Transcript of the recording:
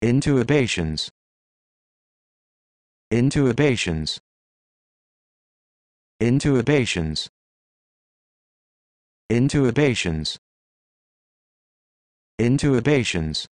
Intuitions. Intuitions. Intuitions. Intuitions. Intuitions.